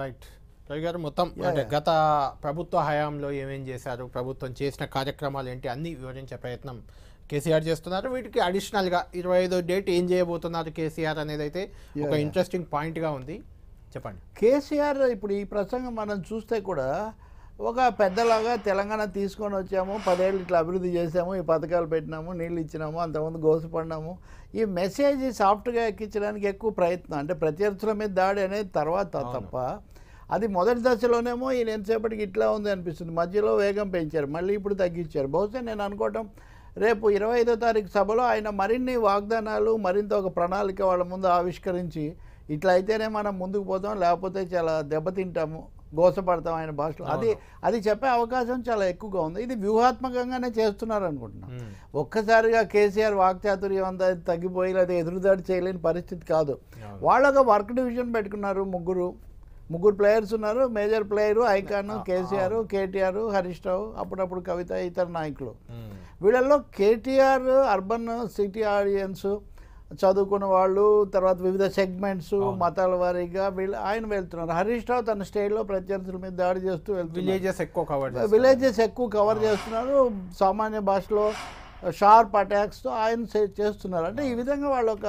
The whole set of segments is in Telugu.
రైట్ రవి గారు మొత్తం అంటే గత ప్రభుత్వ హయాంలో ఏమేం చేశారు ప్రభుత్వం చేసిన కార్యక్రమాలు ఏంటి అన్ని వివరించే ప్రయత్నం కేసీఆర్ చేస్తున్నారు వీటికి అడిషనల్గా ఇరవై ఐదో డేట్ ఏం చేయబోతున్నారు కేసీఆర్ అనేది అయితే ఒక ఇంట్రెస్టింగ్ పాయింట్గా ఉంది చెప్పండి కేసీఆర్ ఇప్పుడు ఈ ప్రసంగం మనం చూస్తే కూడా ఒక పెద్దలాగా తెలంగాణ తీసుకొని వచ్చాము పదేళ్ళు ఇట్లా అభివృద్ధి చేసాము ఈ పథకాలు పెట్టినాము నీళ్ళు ఇచ్చినాము అంతకుముందు గోసపడినాము ఈ మెసేజ్ సాఫ్ట్గా ఎక్కించడానికి ఎక్కువ ప్రయత్నం అంటే ప్రత్యర్థుల మీద దాడి అనేది తర్వాత తప్ప అది మొదటి దశలోనేమో ఈయన ఎంతసేపటికి ఇట్లా ఉంది అనిపిస్తుంది మధ్యలో వేగం పెంచారు మళ్ళీ ఇప్పుడు తగ్గించారు బహుశా నేను అనుకోవటం రేపు ఇరవై ఐదో తారీఖు సభలో ఆయన మరిన్ని వాగ్దానాలు మరింత ఒక ప్రణాళిక వాళ్ళ ముందు ఆవిష్కరించి ఇట్లా అయితేనే మనం ముందుకు పోతాం లేకపోతే చాలా దెబ్బతింటాము గోసపడతాం ఆయన భాషలో అది అది చెప్పే అవకాశం చాలా ఎక్కువగా ఉంది ఇది వ్యూహాత్మకంగానే చేస్తున్నారు అనుకుంటున్నాను ఒక్కసారిగా కేసీఆర్ వాక్చాతుర్యం అంతా తగ్గిపోయి లేదా ఎదురుదాడి చేయలేని పరిస్థితి కాదు ఒక వర్క్ డివిజన్ పెట్టుకున్నారు ముగ్గురు ముగ్గురు ప్లేయర్స్ ఉన్నారు major player icon KCR KTR Harish Rao అప్పుడప్పుడు కవిత ఇతర నాయకులు వీళ్ళల్లో కేటీఆర్ అర్బన్ సిటీ ఆడియన్స్ చదువుకున్న వాళ్ళు తర్వాత వివిధ సెగ్మెంట్స్ మతాల వారీగా వీళ్ళు ఆయన వెళ్తున్నారు హరీష్ రావు తన స్టేట్లో ప్రత్యర్థుల మీద దాడి చేస్తూ విలేజెస్ ఎక్కువ కవర్ విలేజెస్ ఎక్కువ కవర్ చేస్తున్నారు సామాన్య భాషలో షార్ప్ అటాక్స్తో ఆయన చేస్తున్నారు అంటే ఈ విధంగా వాళ్ళు ఒక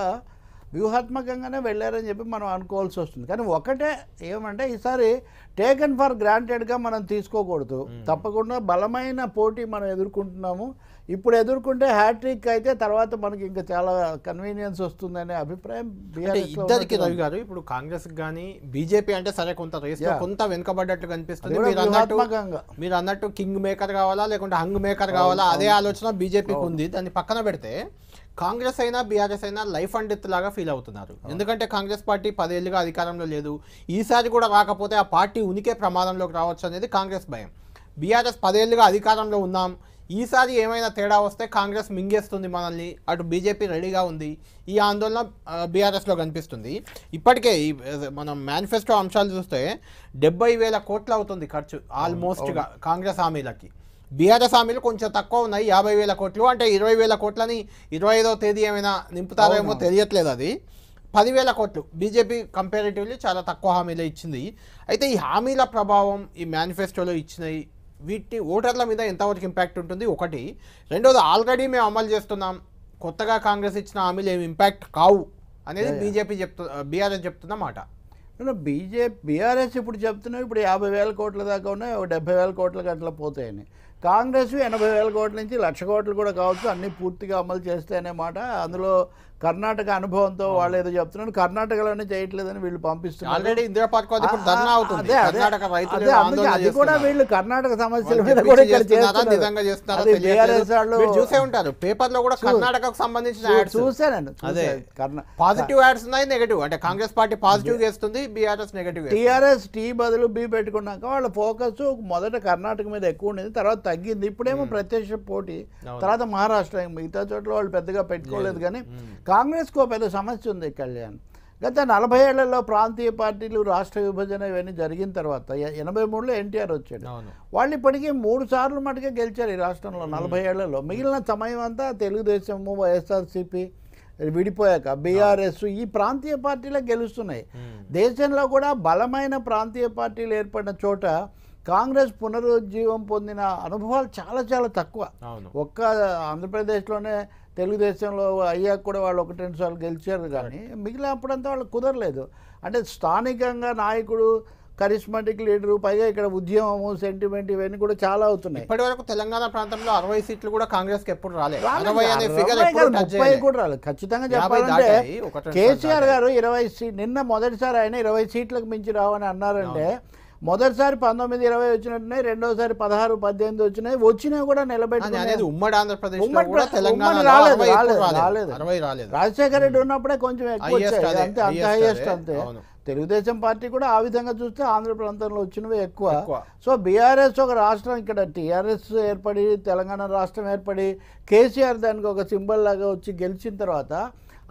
వ్యూహాత్మకంగానే వెళ్ళారని చెప్పి మనం అనుకోవాల్సి వస్తుంది కానీ ఒకటే ఏమంటే ఈసారి టేకన్ ఫర్ గ్రాంటెడ్గా మనం తీసుకోకూడదు తప్పకుండా బలమైన పోటీ మనం ఎదుర్కొంటున్నాము ఇప్పుడు ఎదుర్కొంటే హ్యాట్రిక్ అయితే తర్వాత మనకి ఇంకా చాలా కన్వీనియన్స్ వస్తుందనే అభిప్రాయం ఇద్దరికి రవి గారు ఇప్పుడు కాంగ్రెస్ కానీ బీజేపీ అంటే సరే కొంత రేస్ కొంత వెనుకబడ్డట్టు కనిపిస్తుంది మీరు అన్నట్టు మీరు అన్నట్టు కింగ్ మేకర్ కావాలా లేకుంటే హంగ్ మేకర్ కావాలా అదే ఆలోచన బీజేపీకి ఉంది దాన్ని పక్కన పెడితే కాంగ్రెస్ అయినా బీఆర్ఎస్ అయినా లైఫ్ అండ్ డెత్ లాగా ఫీల్ అవుతున్నారు ఎందుకంటే కాంగ్రెస్ పార్టీ పదేళ్ళుగా అధికారంలో లేదు ఈసారి కూడా రాకపోతే ఆ పార్టీ ఉనికే ప్రమాదంలోకి రావచ్చు అనేది కాంగ్రెస్ భయం బీఆర్ఎస్ పదేళ్ళుగా అధికారంలో ఉన్నాం ఈసారి ఏమైనా తేడా వస్తే కాంగ్రెస్ మింగేస్తుంది మనల్ని అటు బీజేపీ రెడీగా ఉంది ఈ ఆందోళన బీఆర్ఎస్లో కనిపిస్తుంది ఇప్పటికే మనం మేనిఫెస్టో అంశాలు చూస్తే డెబ్బై వేల కోట్లు అవుతుంది ఖర్చు ఆల్మోస్ట్గా కాంగ్రెస్ హామీలకి బీఆర్ఎస్ హామీలు కొంచెం తక్కువ ఉన్నాయి యాభై వేల కోట్లు అంటే ఇరవై వేల కోట్లని ఇరవై ఐదో తేదీ ఏమైనా నింపుతారేమో తెలియట్లేదు అది పదివేల కోట్లు బీజేపీ కంపారిటివ్లీ చాలా తక్కువ హామీలు ఇచ్చింది అయితే ఈ హామీల ప్రభావం ఈ మేనిఫెస్టోలో ఇచ్చినాయి వీటి ఓటర్ల మీద ఎంతవరకు ఇంపాక్ట్ ఉంటుంది ఒకటి రెండోది ఆల్రెడీ మేము అమలు చేస్తున్నాం కొత్తగా కాంగ్రెస్ ఇచ్చిన హామీలు ఏమి ఇంపాక్ట్ కావు అనేది బీజేపీ చెప్తు బీఆర్ఎస్ చెప్తున్న మాట బీజేపీ బీఆర్ఎస్ ఇప్పుడు చెప్తున్నాం ఇప్పుడు యాభై వేల కోట్ల దాకా ఉన్నాయి డెబ్బై వేల కోట్ల గంటల పోతాయని కాంగ్రెస్ ఎనభై వేల కోట్ల నుంచి లక్ష కోట్లు కూడా కావచ్చు అన్నీ పూర్తిగా అమలు చేస్తే అనే మాట అందులో కర్ణాటక అనుభవంతో వాళ్ళు ఏదో చెప్తున్నారు కర్ణాటకలోనే చేయట్లేదని వీళ్ళు పంపిస్తున్నారు ఆల్రెడీ ఇందిరా పార్క్ అది కూడా వీళ్ళు కర్ణాటక సమస్యల మీద కూడా చూసే ఉంటారు పేపర్ లో కూడా కర్ణాటకకు సంబంధించిన యాడ్స్ చూసానండి అదే పాజిటివ్ యాడ్స్ ఉన్నాయి నెగటివ్ అంటే కాంగ్రెస్ పార్టీ పాజిటివ్ చేస్తుంది బిఆర్ఎస్ నెగటివ్ టీఆర్ఎస్ టీ బదులు బి పెట్టుకున్నాక వాళ్ళ ఫోకస్ మొదట కర్ణాటక మీద ఎక్కువ ఉండేది తర్వాత తగ్గింది ఇప్పుడేమో ప్రత్యక్ష పోటీ తర్వాత మహారాష్ట్ర మిగతా చోట్ల వాళ్ళు పెద్దగా పెట్టుకోలేదు కానీ కాంగ్రెస్కు పెద్ద సమస్య ఉంది కళ్యాణ్ గత నలభై ఏళ్లలో ప్రాంతీయ పార్టీలు రాష్ట్ర విభజన ఇవన్నీ జరిగిన తర్వాత ఎనభై మూడులో ఎన్టీఆర్ వచ్చాడు వాళ్ళు ఇప్పటికీ మూడు సార్లు మటుకే గెలిచారు ఈ రాష్ట్రంలో నలభై ఏళ్లలో మిగిలిన సమయం అంతా తెలుగుదేశము వైఎస్ఆర్సీపీ విడిపోయాక బీఆర్ఎస్ ఈ ప్రాంతీయ పార్టీలే గెలుస్తున్నాయి దేశంలో కూడా బలమైన ప్రాంతీయ పార్టీలు ఏర్పడిన చోట కాంగ్రెస్ పునరుజ్జీవం పొందిన అనుభవాలు చాలా చాలా తక్కువ ఒక్క ఆంధ్రప్రదేశ్లోనే తెలుగుదేశంలో అయ్యాక కూడా వాళ్ళు ఒకటి రెండు సార్లు గెలిచారు కానీ మిగిలిన అప్పుడంతా వాళ్ళు కుదరలేదు అంటే స్థానికంగా నాయకుడు కరిస్మాటిక్ లీడర్ పైగా ఇక్కడ ఉద్యమము సెంటిమెంట్ ఇవన్నీ కూడా చాలా అవుతున్నాయి ఇప్పటి వరకు తెలంగాణ ప్రాంతంలో అరవై సీట్లు కూడా కాంగ్రెస్ ఎప్పుడు రాలేదు ముప్పై కూడా రాలేదు ఖచ్చితంగా చెప్పాలంటే కేసీఆర్ గారు ఇరవై సీట్ నిన్న మొదటిసారి ఆయన ఇరవై సీట్లకు మించి రావని అన్నారంటే మొదటిసారి పంతొమ్మిది ఇరవై వచ్చినట్టున్నాయి రెండోసారి పదహారు పద్దెనిమిది వచ్చినాయి వచ్చినా కూడా నిలబెట్టుకునేది ఉమ్మడి తెలంగాణ రాలేదు రాలేదు రాలేదు రాజశేఖర రెడ్డి ఉన్నప్పుడే కొంచెం ఎక్కువ అంతే అంత హైయెస్ట్ అంతే తెలుగుదేశం పార్టీ కూడా ఆ విధంగా చూస్తే ఆంధ్ర ప్రాంతంలో వచ్చినవి ఎక్కువ సో బీఆర్ఎస్ ఒక రాష్ట్రం ఇక్కడ టీఆర్ఎస్ ఏర్పడి తెలంగాణ రాష్ట్రం ఏర్పడి కేసీఆర్ దానికి ఒక సింబల్ లాగా వచ్చి గెలిచిన తర్వాత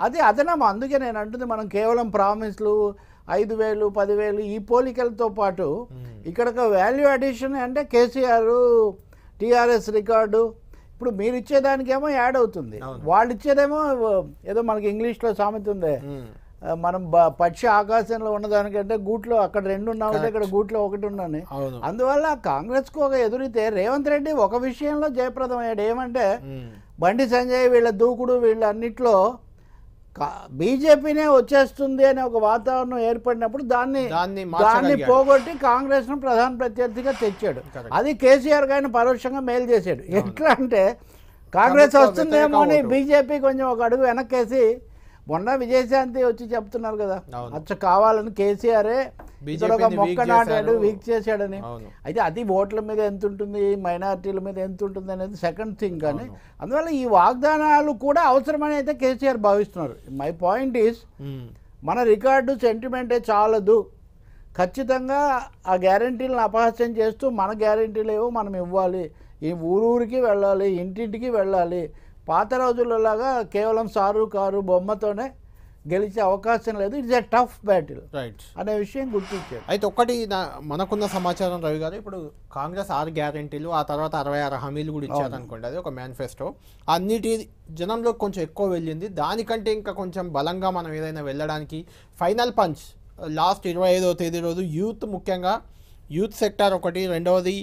అది అదనం అందుకే నేను అంటుంది మనం కేవలం ప్రామిస్లు ఐదు వేలు పదివేలు ఈ పోలికలతో పాటు ఇక్కడ ఒక వాల్యూ అడిషన్ అంటే కేసీఆర్ టీఆర్ఎస్ రికార్డు ఇప్పుడు మీరు ఇచ్చేదానికేమో యాడ్ అవుతుంది వాళ్ళు ఇచ్చేదేమో ఏదో మనకి ఇంగ్లీష్లో సామెత ఉంది మనం పక్షి ఆకాశంలో ఉన్నదానికంటే గూట్లో అక్కడ రెండు ఉన్నా ఉంటే ఇక్కడ గూట్లో ఒకటి ఉన్నాను అందువల్ల కాంగ్రెస్కు ఒక ఎదురితే రేవంత్ రెడ్డి ఒక విషయంలో జయప్రదం అయ్యాడు ఏమంటే బండి సంజయ్ వీళ్ళ దూకుడు వీళ్ళ అన్నిట్లో బీజేపీనే వచ్చేస్తుంది అనే ఒక వాతావరణం ఏర్పడినప్పుడు దాన్ని దాన్ని పోగొట్టి కాంగ్రెస్ ను ప్రధాన ప్రత్యర్థిగా తెచ్చాడు అది కేసీఆర్ గారిని పరోక్షంగా మేలు చేశాడు ఎట్లా అంటే కాంగ్రెస్ వస్తుందేమో అని బీజేపీ కొంచెం ఒక అడుగు వెనక్కేసి మొన్న విజయశాంతి వచ్చి చెప్తున్నారు కదా అచ్చ కావాలని కేసీఆరే ఒక మొక్క నాటాడు వీక్ చేశాడని అయితే అది ఓట్ల మీద ఎంత ఉంటుంది మైనారిటీల మీద ఎంత ఉంటుంది అనేది సెకండ్ థింగ్ కానీ అందువల్ల ఈ వాగ్దానాలు కూడా అవసరమని అయితే కేసీఆర్ భావిస్తున్నారు మై పాయింట్ ఈస్ మన రికార్డు సెంటిమెంటే చాలదు ఖచ్చితంగా ఆ గ్యారంటీలను అపహాస్యం చేస్తూ మన గ్యారంటీలు ఏవో మనం ఇవ్వాలి ఈ ఊరూరికి వెళ్ళాలి ఇంటింటికి వెళ్ళాలి పాత రోజులలాగా కేవలం సారు కారు బొమ్మతోనే గెలిచే అవకాశం లేదు it's a tough battle right అనే విషయం గుర్తించారు అయితే ఒకటి మనకున్న సమాచారం రవి గారు ఇప్పుడు కాంగ్రెస్ ఆరు గ్యారంటీలు ఆ తర్వాత అరవై ఆరు హామీలు కూడా అనుకోండి అది ఒక మేనిఫెస్టో అన్నిటి జనంలో కొంచెం ఎక్కువ వెళ్ళింది దానికంటే ఇంకా కొంచెం బలంగా మనం ఏదైనా వెళ్ళడానికి ఫైనల్ పంచ్ లాస్ట్ ఇరవై ఐదో తేదీ రోజు యూత్ ముఖ్యంగా యూత్ సెక్టార్ ఒకటి రెండవది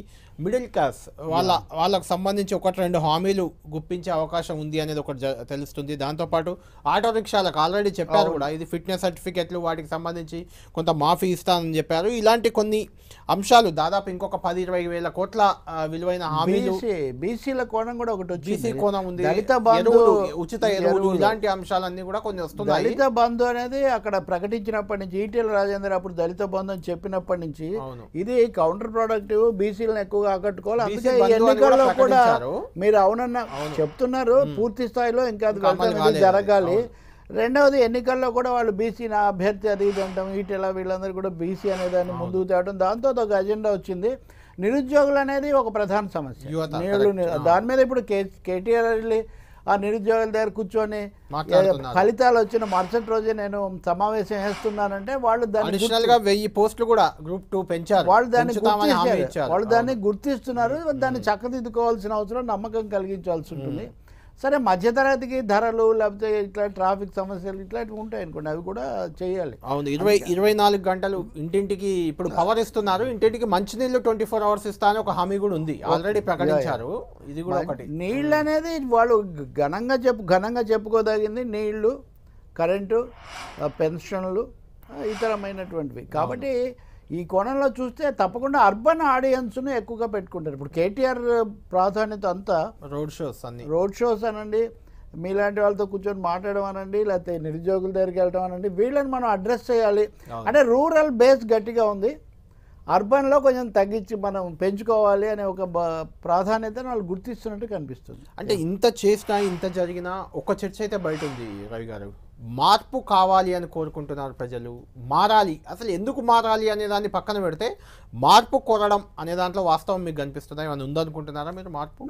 మిడిల్ క్లాస్ వాళ్ళ వాళ్ళకు సంబంధించి ఒకటి రెండు హామీలు గుప్పించే అవకాశం ఉంది అనేది ఒకటి తెలుస్తుంది దాంతోపాటు ఆటో రిక్షాలకు ఆల్రెడీ చెప్పారు కూడా ఇది ఫిట్నెస్ సర్టిఫికెట్లు వాటికి సంబంధించి కొంత మాఫీ ఇస్తానని చెప్పారు ఇలాంటి కొన్ని అంశాలు దాదాపు ఇంకొక పది ఇరవై వేల కోట్ల విలువైన బీసీల కోణం కూడా ఒకటి బీసీ కోణం ఉంది దళిత బంధు ఉచిత ఎరువులు ఇలాంటి అంశాలన్నీ కూడా కొన్ని వస్తున్నాయి దళిత బంధు అనేది అక్కడ ప్రకటించినప్పటి నుంచి ఈటీఎల్ రాజేందర్ అప్పుడు దళిత బంధు అని చెప్పినప్పటి నుంచి ఇది కౌంటర్ ప్రొడక్ట్ బీసీలను ఎక్కువగా ఆకట్టుకోవాలి కూడా మీరు అవునన్నా చెప్తున్నారు పూర్తి స్థాయిలో ఇంకా జరగాలి రెండవది ఎన్నికల్లో కూడా వాళ్ళు బీసీ నా అభ్యర్థి అది ఇది అంటాం ఈటెలా వీళ్ళందరూ కూడా బీసీ అనే దాన్ని ముందుకు తేవడం దాంతో ఒక అజెండా వచ్చింది నిరుద్యోగులు అనేది ఒక ప్రధాన సమస్య దాని మీద ఇప్పుడు కేటీఆర్ వెళ్ళి ఆ నిరుద్యోగుల దగ్గర కూర్చొని ఫలితాలు వచ్చిన మరుసటి రోజే నేను సమావేశం వేస్తున్నానంటే వాళ్ళు దాన్ని వెయ్యి పోస్టులు కూడా గ్రూప్ టూ పెంచారు వాళ్ళు దాన్ని వాళ్ళు దాన్ని గుర్తిస్తున్నారు దాన్ని చక్కదిద్దుకోవాల్సిన అవసరం నమ్మకం కలిగించాల్సి ఉంటుంది సరే మధ్యతరగతికి ధరలు లేకపోతే ఇట్లా ట్రాఫిక్ సమస్యలు ఇట్లాంటివి ఉంటాయి అనుకోండి అవి కూడా చేయాలి అవును ఇరవై ఇరవై నాలుగు గంటలు ఇంటింటికి ఇప్పుడు పవర్ ఇస్తున్నారు ఇంటింటికి మంచినీళ్ళు ట్వంటీ ఫోర్ అవర్స్ ఇస్తానని ఒక హామీ కూడా ఉంది ఆల్రెడీ ప్రకటించారు ఇది కూడా ఒకటి నీళ్ళు అనేది వాళ్ళు ఘనంగా చెప్పు ఘనంగా చెప్పుకోదగింది నీళ్లు కరెంటు పెన్షన్లు ఇతరమైనటువంటివి కాబట్టి ఈ కోణంలో చూస్తే తప్పకుండా అర్బన్ ఆడియన్స్ను ఎక్కువగా పెట్టుకుంటారు ఇప్పుడు కేటీఆర్ ప్రాధాన్యత అంతా రోడ్ షోస్ అన్ని రోడ్ షోస్ అనండి మీలాంటి వాళ్ళతో కూర్చొని మాట్లాడడం అనండి లేకపోతే నిరుద్యోగుల దగ్గరికి వెళ్ళడం అనండి వీళ్ళని మనం అడ్రస్ చేయాలి అంటే రూరల్ బేస్ గట్టిగా ఉంది అర్బన్లో కొంచెం తగ్గించి మనం పెంచుకోవాలి అనే ఒక ప్రాధాన్యత వాళ్ళు గుర్తిస్తున్నట్టు కనిపిస్తుంది అంటే ఇంత చేసినా ఇంత జరిగినా ఒక చర్చ అయితే బయట ఉంది రవి గారు మార్పు కావాలి అని కోరుకుంటున్నారు ప్రజలు మారాలి అసలు ఎందుకు మారాలి అనే దాన్ని పక్కన పెడితే మార్పు కోరడం అనే దాంట్లో వాస్తవం మీకు కనిపిస్తుందా ఏమైనా ఉందనుకుంటున్నారా మీరు మార్పు